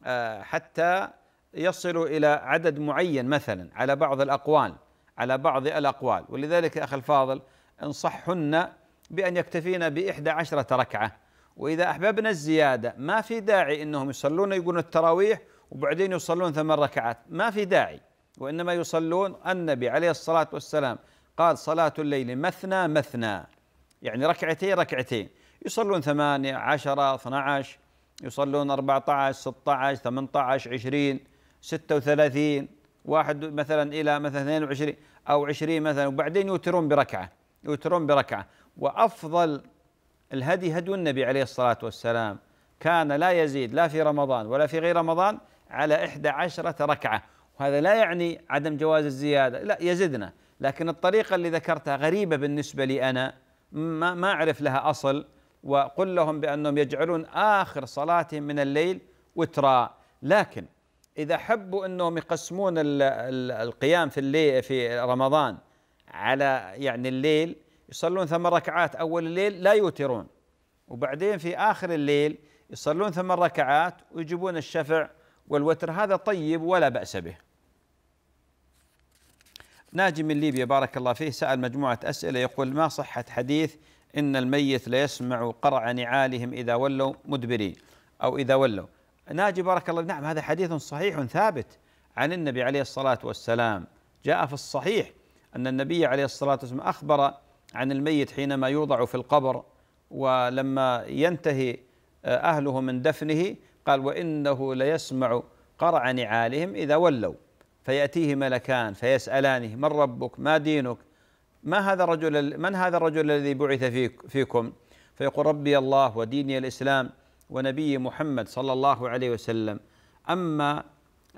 آه، حتى يصلوا إلى عدد معين مثلا على بعض الأقوال على بعض الأقوال ولذلك أخي الفاضل انصحهن بأن يكتفينا بإحدى عشرة ركعة وإذا أحببنا الزيادة ما في داعي أنهم يصلون يقولون التراويح وبعدين يصلون ثمان ركعات ما في داعي وإنما يصلون النبي عليه الصلاة والسلام قال صلاة الليل مثنى مثنى يعني ركعتين ركعتين يصلون ثمانية عشرة اثنى عشر يصلون أربعة عشر ستة عشر ثمانية عشر عشرين ستة وثلاثين واحد مثلا إلى مثلا اثنين وعشرين أو عشرين مثلا وبعدين يوترون بركعة يوترون بركعة وافضل الهدي هدي النبي عليه الصلاه والسلام كان لا يزيد لا في رمضان ولا في غير رمضان على إحدى عشرة ركعة وهذا لا يعني عدم جواز الزيادة لا يزدنا لكن الطريقة اللي ذكرتها غريبة بالنسبة لي أنا ما, ما أعرف لها أصل وقل لهم بأنهم يجعلون آخر صلاتهم من الليل وتراء لكن إذا حبوا أنهم يقسمون القيام في الليل في رمضان على يعني الليل يصلون ثمان ركعات أول الليل لا يوترون وبعدين في آخر الليل يصلون ثمان ركعات ويجيبون الشفع والوتر هذا طيب ولا بأس به ناجي من ليبيا بارك الله فيه سأل مجموعة أسئلة يقول ما صحة حديث إن الميت ليسمع قرع نعالهم إذا ولوا مدبرين أو إذا ولوا ناجي بارك الله نعم هذا حديث صحيح ثابت عن النبي عليه الصلاة والسلام جاء في الصحيح أن النبي عليه الصلاة والسلام أخبر عن الميت حينما يوضع في القبر ولما ينتهي آه، أهله من دفنه قال وإنه ليسمع قرع نعالهم إذا ولوا فيأتيه ملكان فيسألانه من ربك ما دينك ما هذا الرجل من هذا الرجل الذي بعث فيك فيكم فيقول ربي الله وديني الإسلام ونبي محمد صلى الله عليه وسلم أما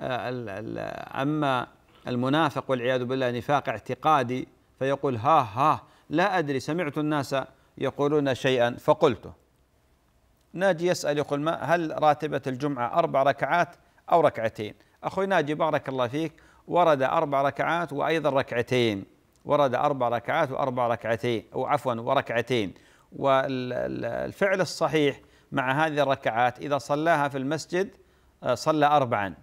آه، أما المنافق والعياذ بالله نفاق اعتقادي فيقول ها ها لا أدري سمعت الناس يقولون شيئا فقلته ناجي يسأل يقول ما هل راتبة الجمعة أربع ركعات أو ركعتين أخوي ناجي بارك الله فيك ورد أربع ركعات وأيضا ركعتين ورد أربع ركعات وأربع ركعتين أو عفوا وركعتين والفعل الصحيح مع هذه الركعات إذا صلاها في المسجد آه، صلى أربعا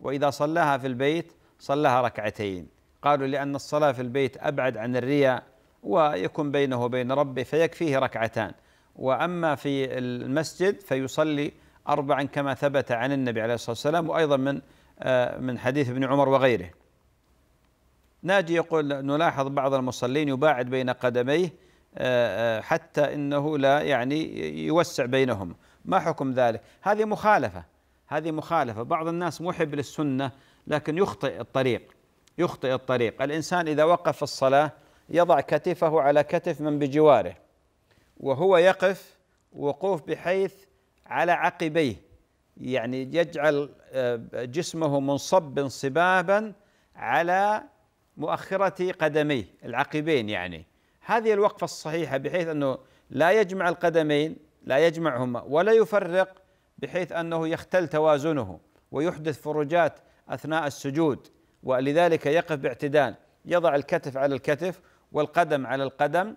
وإذا صلاها في البيت صلاها ركعتين قالوا لأن الصلاة في البيت أبعد عن الرياء ويكون بينه وبين ربه فيكفيه ركعتان وأما في المسجد فيصلي أربعا كما ثبت عن النبي عليه الصلاة والسلام وأيضا من آه، من حديث ابن عمر وغيره ناجي يقول نلاحظ بعض المصلين يباعد بين قدميه آه، آه، حتى انه لا يعني يوسع بينهم ما حكم ذلك هذه مخالفه هذه مخالفه بعض الناس محب للسنه لكن يخطئ الطريق يخطئ الطريق الانسان اذا وقف الصلاه يضع كتفه على كتف من بجواره وهو يقف وقوف بحيث على عقبيه يعني يجعل آه، جسمه منصب انصبابا على مؤخرة قدميه العقبين يعني هذه الوقفة الصحيحة بحيث أنه لا يجمع القدمين لا يجمعهما ولا يفرق بحيث أنه يختل توازنه ويحدث فروجات أثناء السجود ولذلك يقف باعتدال يضع الكتف على الكتف والقدم على القدم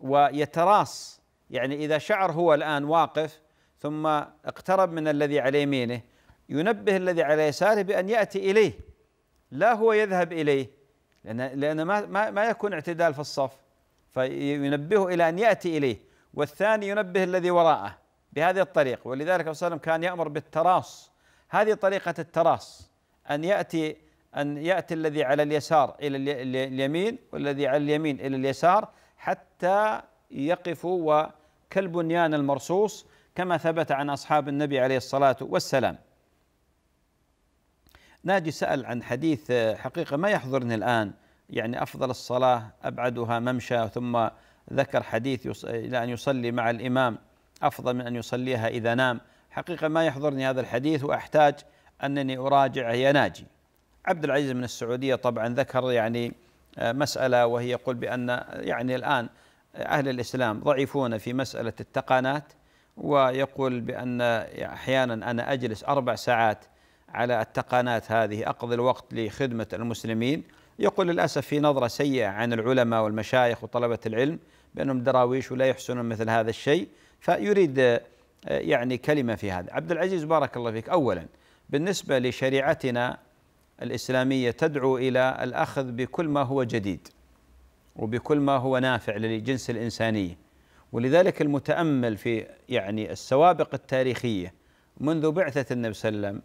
ويتراص يعني إذا شعر هو الآن واقف ثم اقترب من الذي على يمينه ينبه الذي على يساره بأن يأتي إليه لا هو يذهب إليه لأن لأن ما ما, ما يكون اعتدال في الصف فينبهه إلى أن يأتي إليه والثاني ينبه الذي وراءه بهذه الطريقة ولذلك صلى الله عليه وسلم كان يأمر بالتراص هذه طريقة التراص أن يأتي أن يأتي الذي على اليسار إلى اليمين والذي على اليمين إلى اليسار حتى يقفوا وكالبنيان المرصوص كما ثبت عن أصحاب النبي عليه الصلاة والسلام ناجي سأل عن حديث حقيقة ما يحضرني الآن يعني أفضل الصلاة أبعدها ممشى ثم ذكر حديث إلى أن يصلي مع الإمام أفضل من أن يصليها إذا نام حقيقة ما يحضرني هذا الحديث وأحتاج أنني أراجع يا ناجي عبد العزيز من السعودية طبعا ذكر يعني آه، مسألة وهي يقول بأن يعني الآن آه، أهل الإسلام ضعيفون في مسألة التقانات ويقول بأن آه، أحيانا أنا أجلس أربع ساعات على التقانات هذه أقضي الوقت لخدمة المسلمين يقول للأسف في نظرة سيئة عن العلماء والمشايخ وطلبة العلم بأنهم دراويش ولا يحسنون مثل هذا الشيء فيريد يعني كلمة في هذا عبد العزيز بارك الله فيك أولا بالنسبة لشريعتنا الإسلامية تدعو إلى الأخذ بكل ما هو جديد وبكل ما هو نافع للجنس الإنساني ولذلك المتأمل في يعني السوابق التاريخية منذ بعثة النبي صلى الله عليه وسلم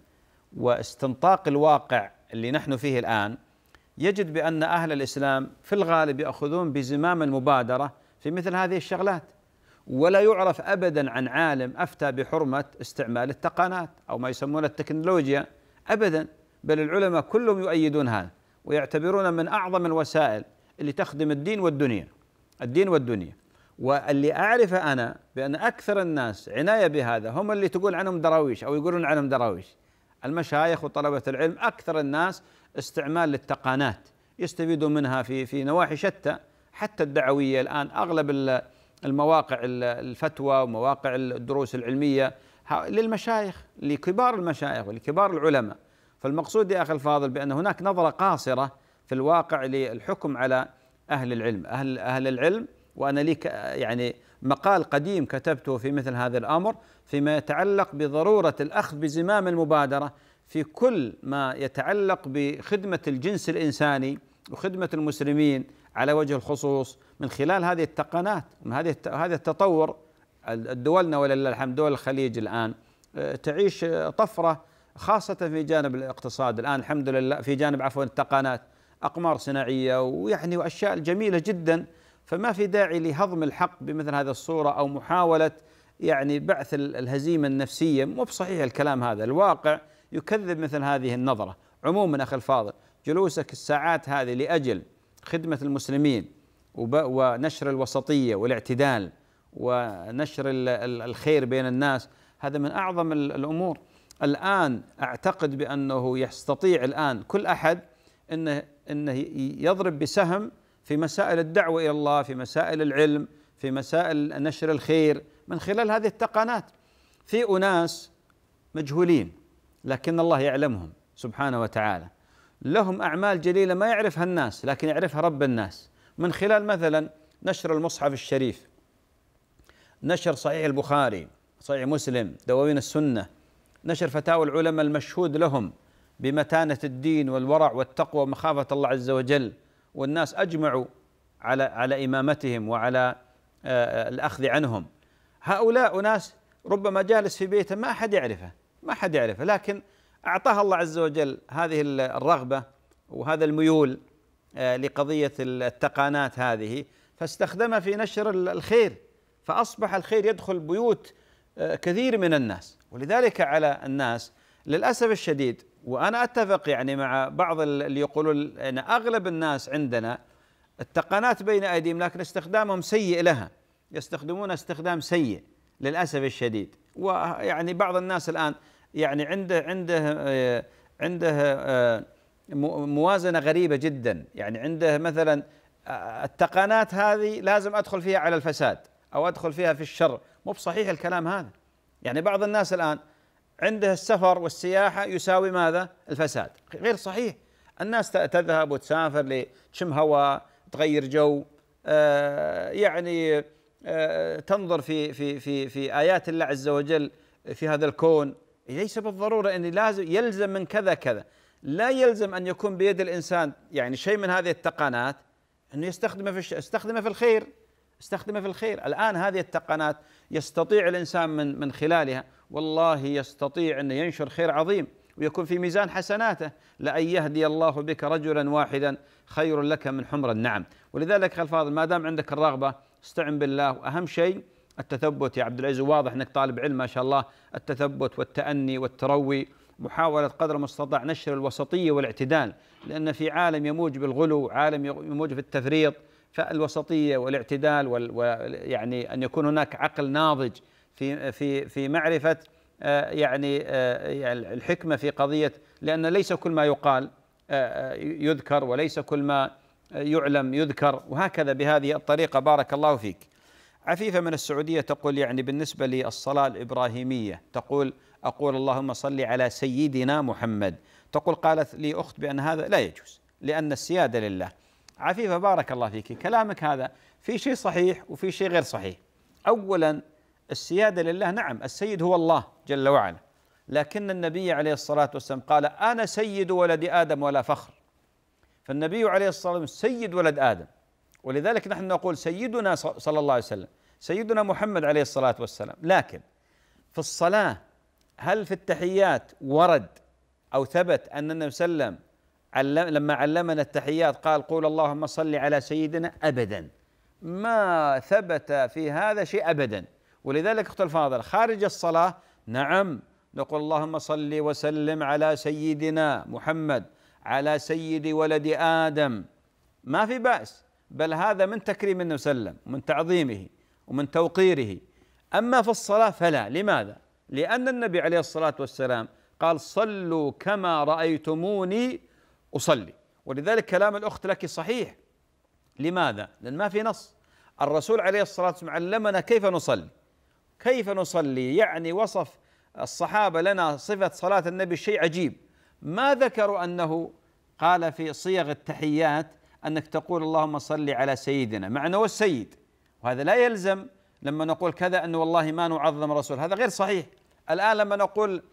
واستنطاق الواقع اللي نحن فيه الآن يجد بأن أهل الإسلام في الغالب يأخذون بزمام المبادرة في مثل هذه الشغلات ولا يعرف أبدا عن عالم أفتى بحرمة استعمال التقانات أو ما يسمونه التكنولوجيا أبدا بل العلماء كلهم يؤيدون هذا ويعتبرون من أعظم الوسائل اللي تخدم الدين والدنيا الدين والدنيا واللي أعرفه أنا بأن أكثر الناس عناية بهذا هم اللي تقول عنهم دراويش أو يقولون عنهم دراويش المشايخ وطلبة العلم أكثر الناس استعمال للتقانات يستفيدون منها في في نواحي شتى حتى الدعوية الآن أغلب المواقع الفتوى ومواقع الدروس العلمية للمشايخ لكبار المشايخ ولكبار العلماء فالمقصود يا أخي الفاضل بأن هناك نظرة قاصرة في الواقع للحكم على أهل العلم أهل, أهل العلم وأنا لي يعني مقال قديم كتبته في مثل هذا الأمر فيما يتعلق بضرورة الأخذ بزمام المبادرة في كل ما يتعلق بخدمة الجنس الإنساني وخدمة المسلمين على وجه الخصوص من خلال هذه التقنات هذه هذا التطور دولنا ولله الحمد دول الخليج الآن آه، تعيش آه، طفرة خاصة في جانب الاقتصاد الآن الحمد لله في جانب عفوا التقانات أقمار صناعية ويعني وأشياء جميلة جدا فما في داعي لهضم الحق بمثل هذه الصورة أو محاولة يعني بعث الهزيمة النفسية مو بصحيح الكلام هذا الواقع يكذب مثل هذه النظرة عموما أخي الفاضل جلوسك الساعات هذه لأجل خدمة المسلمين ونشر الوسطية والاعتدال ونشر الخير بين الناس هذا من أعظم الأمور الآن أعتقد بأنه يستطيع الآن كل أحد أنه, إنه يضرب بسهم في مسائل الدعوة إلى الله في مسائل العلم في مسائل نشر الخير من خلال هذه التقانات. في أناس مجهولين لكن الله يعلمهم سبحانه وتعالى لهم أعمال جليلة ما يعرفها الناس لكن يعرفها رب الناس من خلال مثلا نشر المصحف الشريف نشر صحيح البخاري صحيح مسلم دواوين السنة نشر فتاوى العلماء المشهود لهم بمتانة الدين والورع والتقوى ومخافة الله عز وجل والناس أجمعوا على على إمامتهم وعلى آه، الأخذ عنهم هؤلاء أناس ربما جالس في بيته ما أحد يعرفه ما أحد يعرفه لكن أعطاه الله عز وجل هذه الرغبة وهذا الميول آه، لقضية التقانات هذه فاستخدمها في نشر الخير فأصبح الخير يدخل بيوت آه، كثير من الناس ولذلك على الناس للاسف الشديد وانا اتفق يعني مع بعض اللي يقولون ان اغلب الناس عندنا التقنات بين ايديهم لكن استخدامهم سيء لها يستخدمون استخدام سيء للاسف الشديد ويعني بعض الناس الان يعني عنده عنده آه، عنده آه، موازنه غريبه جدا يعني عنده مثلا آه، التقنات هذه لازم ادخل فيها على الفساد او ادخل فيها في الشر مو بصحيح الكلام هذا يعني بعض الناس الآن عنده السفر والسياحة يساوي ماذا الفساد غير صحيح الناس تذهب وتسافر لشم هواء تغير جو آه، يعني آه، تنظر في في في في آيات الله عز وجل في هذا الكون ليس بالضرورة أن لازم يلزم من كذا كذا لا يلزم أن يكون بيد الإنسان يعني شيء من هذه التقانات أنه يستخدمه في يستخدمه في الخير استخدمه في الخير الآن هذه التقنات يستطيع الإنسان من من خلالها والله يستطيع أن ينشر خير عظيم ويكون في ميزان حسناته لأن يهدي الله بك رجلا واحدا خير لك من حمر النعم ولذلك الفاضل ما دام عندك الرغبة استعن بالله وأهم شيء التثبت يا عبد العزيز واضح أنك طالب علم ما شاء الله التثبت والتأني والتروي محاولة قدر المستطاع نشر الوسطية والاعتدال لأن في عالم يموج بالغلو عالم يموج في التفريط فالوسطيه والاعتدال ويعني ان يكون هناك عقل ناضج في في في معرفه آه، يعني،, آه، يعني الحكمه في قضيه لان ليس كل ما يقال آه، يذكر وليس كل ما يعلم يذكر وهكذا بهذه الطريقه بارك الله فيك. عفيفه من السعوديه تقول يعني بالنسبه للصلاه الابراهيميه تقول اقول اللهم صل على سيدنا محمد تقول قالت لي اخت بان هذا لا يجوز لان السياده لله عفيفه بارك الله فيك كلامك هذا في شيء صحيح وفي شيء غير صحيح اولا السياده لله نعم السيد هو الله جل وعلا لكن النبي عليه الصلاه والسلام قال انا سيد ولد ادم ولا فخر فالنبي عليه الصلاه والسلام سيد ولد ادم ولذلك نحن نقول سيدنا صلى الله عليه وسلم سيدنا محمد عليه الصلاه والسلام لكن في الصلاه هل في التحيات ورد او ثبت ان النبي صلى الله عليه وسلم علم لما علمنا التحيات قال قول اللهم صل على سيدنا ابدا ما ثبت في هذا شيء ابدا ولذلك اخت الفاضل خارج الصلاه نعم نقول اللهم صل وسلم على سيدنا محمد على سيد ولد ادم ما في باس بل هذا من تكريم النبي صلى الله عليه وسلم من تعظيمه ومن توقيره اما في الصلاه فلا لماذا؟ لان النبي عليه الصلاه والسلام قال صلوا كما رايتموني أصلي ولذلك كلام الأخت لك صحيح لماذا؟ لأن ما في نص الرسول عليه الصلاة والسلام علمنا كيف نصلي كيف نصلي يعني وصف الصحابة لنا صفة صلاة النبي شيء عجيب ما ذكروا أنه قال في صيغ التحيات أنك تقول اللهم صل على سيدنا مع أنه السيد وهذا لا يلزم لما نقول كذا أنه والله ما نعظم رسول هذا غير صحيح الآن لما نقول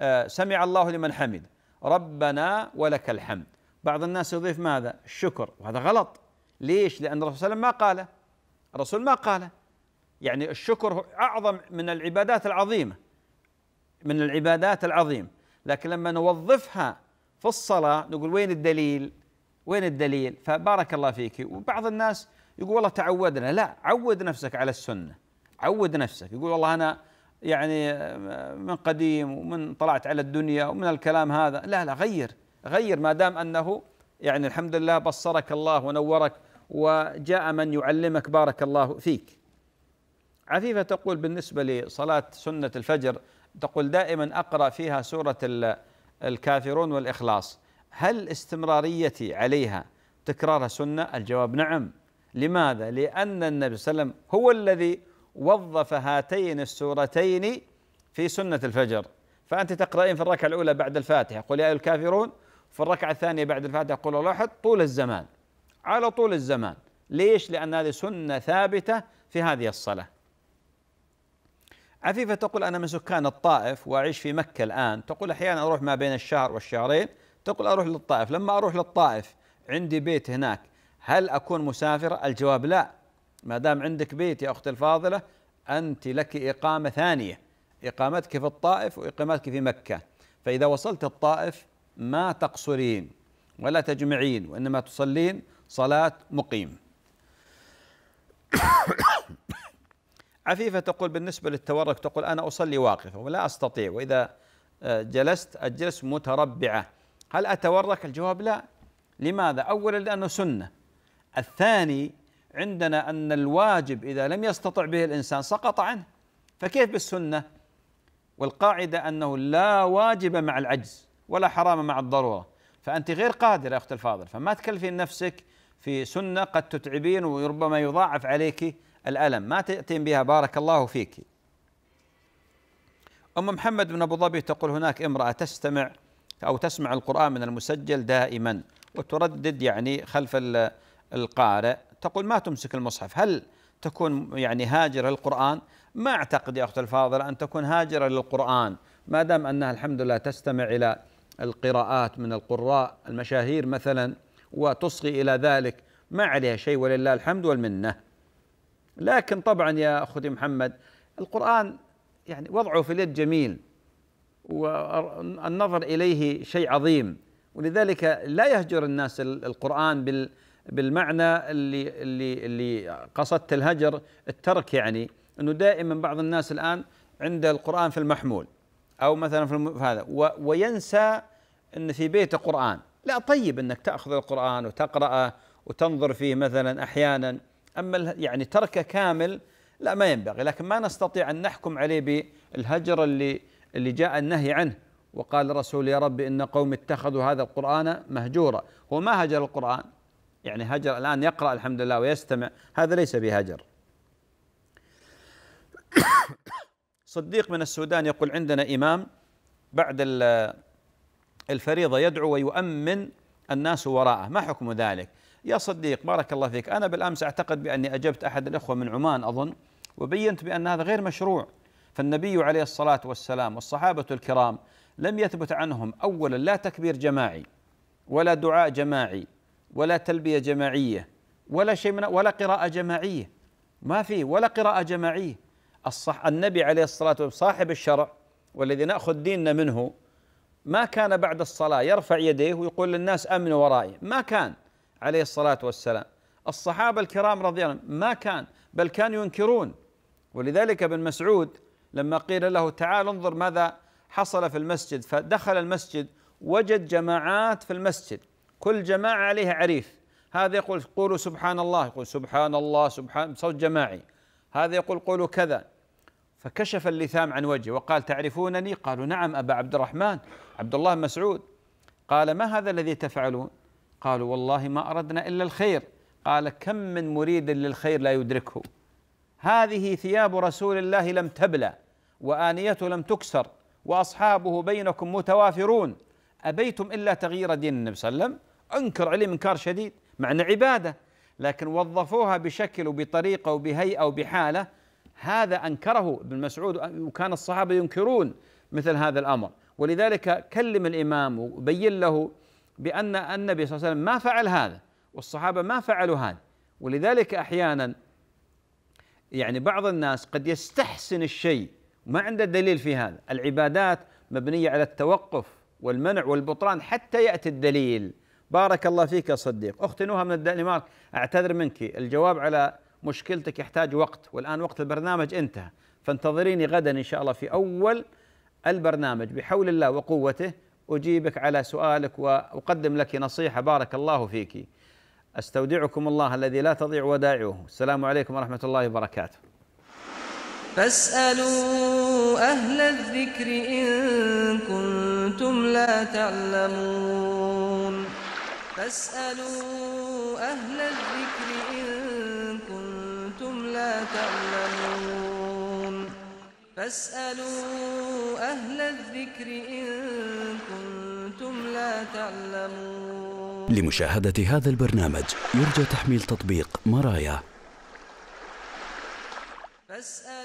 آه، سمع الله لمن حمد ربنا ولك الحمد بعض الناس يضيف ماذا الشكر وهذا غلط ليش لأن الرسول صلى الله عليه وسلم ما قاله الرسول ما قاله يعني الشكر أعظم من العبادات العظيمة من العبادات العظيمة لكن لما نوظفها في الصلاة نقول وين الدليل وين الدليل فبارك الله فيك وبعض الناس يقول والله تعودنا لا عود نفسك على السنة عود نفسك يقول والله أنا يعني من قديم ومن طلعت على الدنيا ومن الكلام هذا لا لا غير غير ما دام انه يعني الحمد لله بصرك الله ونورك وجاء من يعلمك بارك الله فيك عفيفه تقول بالنسبه لصلاه سنه الفجر تقول دائما اقرا فيها سوره الكافرون والاخلاص هل استمراريتي عليها تكرارها سنه الجواب نعم لماذا لان النبي صلى الله عليه وسلم هو الذي وظف هاتين السورتين في سنة الفجر فأنت تقرأين في الركعة الأولى بعد الفاتحة قل يا أيها الكافرون في الركعة الثانية بعد الفاتحة قل الله أحد طول الزمان على طول الزمان ليش؟ لأن هذه سنة ثابتة في هذه الصلاة عفيفة تقول أنا من سكان الطائف وأعيش في مكة الآن تقول أحيانا أروح ما بين الشهر والشهرين تقول أروح للطائف لما أروح للطائف عندي بيت هناك هل أكون مسافر؟ الجواب لا ما دام عندك بيت يا أختي الفاضلة أنت لك إقامة ثانية إقامتك في الطائف وإقامتك في مكة فإذا وصلت الطائف ما تقصرين ولا تجمعين وإنما تصلين صلاة مقيم عفيفة تقول بالنسبة للتورك تقول أنا أصلي واقفة ولا أستطيع وإذا آه، جلست أجلس متربعة هل أتورك الجواب لا لماذا أولا لأنه سنة الثاني عندنا أن الواجب إذا لم يستطع به الإنسان سقط عنه فكيف بالسنة والقاعدة أنه لا واجب مع العجز ولا حرام مع الضرورة فأنت غير قادرة يا أخت الفاضل فما تكلفين نفسك في سنة قد تتعبين وربما يضاعف عليك الألم ما تأتين بها بارك الله فيك أم محمد من أبو ظبي تقول هناك امرأة تستمع أو تسمع القرآن من المسجل دائما وتردد يعني خلف القارئ تقول ما تمسك المصحف هل تكون يعني هاجرة للقرآن ما أعتقد يا أخت الفاضلة أن تكون هاجرة للقرآن ما دام أنها الحمد لله تستمع إلى القراءات من القراء المشاهير مثلا وتصغي إلى ذلك ما عليها شيء ولله الحمد والمنة لكن طبعا يا أخوتي محمد القرآن يعني وضعه في اليد جميل والنظر إليه شيء عظيم ولذلك لا يهجر الناس القرآن بال بالمعنى اللي اللي اللي قصدت الهجر الترك يعني انه دائما بعض الناس الان عند القران في المحمول او مثلا في هذا وينسى ان في بيته قران لا طيب انك تاخذ القران وتقراه وتنظر فيه مثلا احيانا اما يعني تركه كامل لا ما ينبغي لكن ما نستطيع ان نحكم عليه بالهجر اللي اللي جاء النهي عنه وقال الرسول يا رب ان قوم اتخذوا هذا القران مهجورا هو ما هجر القران يعني هجر الآن يقرأ الحمد لله ويستمع هذا ليس بهجر صديق من السودان يقول عندنا إمام بعد الفريضة يدعو ويؤمن الناس وراءه ما حكم ذلك يا صديق بارك الله فيك أنا بالأمس أعتقد بأني أجبت أحد الأخوة من عمان أظن وبينت بأن هذا غير مشروع فالنبي عليه الصلاة والسلام والصحابة الكرام لم يثبت عنهم أولا لا تكبير جماعي ولا دعاء جماعي ولا تلبيه جماعيه ولا شيء من ولا قراءه جماعيه ما في ولا قراءه جماعيه الصح النبي عليه الصلاه والسلام صاحب الشرع والذي ناخذ ديننا منه ما كان بعد الصلاه يرفع يديه ويقول للناس امنوا ورائي ما كان عليه الصلاه والسلام الصحابه الكرام رضي الله عنهم ما كان بل كانوا ينكرون ولذلك ابن مسعود لما قيل له تعال انظر ماذا حصل في المسجد فدخل المسجد وجد جماعات في المسجد كل جماعة عليها عريف هذا يقول قولوا سبحان الله يقول سبحان الله سبحان صوت جماعي هذا يقول قولوا كذا فكشف اللثام عن وجهه وقال تعرفونني قالوا نعم أبا عبد الرحمن عبد الله مسعود قال ما هذا الذي تفعلون قالوا والله ما أردنا إلا الخير قال كم من مريد للخير لا يدركه هذه ثياب رسول الله لم تبلى وآنيته لم تكسر وأصحابه بينكم متوافرون أبيتم إلا تغيير دين النبي صلى الله عليه وسلم انكر عليهم انكار شديد مع انه عباده لكن وظفوها بشكل وبطريقه وبهيئه وبحاله هذا انكره ابن مسعود وكان الصحابه ينكرون مثل هذا الامر ولذلك كلم الامام وبين له بان النبي صلى الله عليه وسلم ما فعل هذا والصحابه ما فعلوا هذا ولذلك احيانا يعني بعض الناس قد يستحسن الشيء وما عنده دليل في هذا العبادات مبنيه على التوقف والمنع والبطران حتى ياتي الدليل بارك الله فيك يا صديق أختي نوها من الدنمارك أعتذر منك الجواب على مشكلتك يحتاج وقت والآن وقت البرنامج انتهى فانتظريني غدا إن شاء الله في أول البرنامج بحول الله وقوته أجيبك على سؤالك وأقدم لك نصيحة بارك الله فيك استودعكم الله الذي لا تضيع ودائعه السلام عليكم ورحمة الله وبركاته فاسألوا أهل الذكر إن كنتم لا تعلمون فاسألوا أهل الذكر إن كنتم لا تعلمون فاسألوا أهل الذكر إن كنتم لا تعلمون لمشاهدة هذا البرنامج يرجى تحميل تطبيق مرايا فاسألوا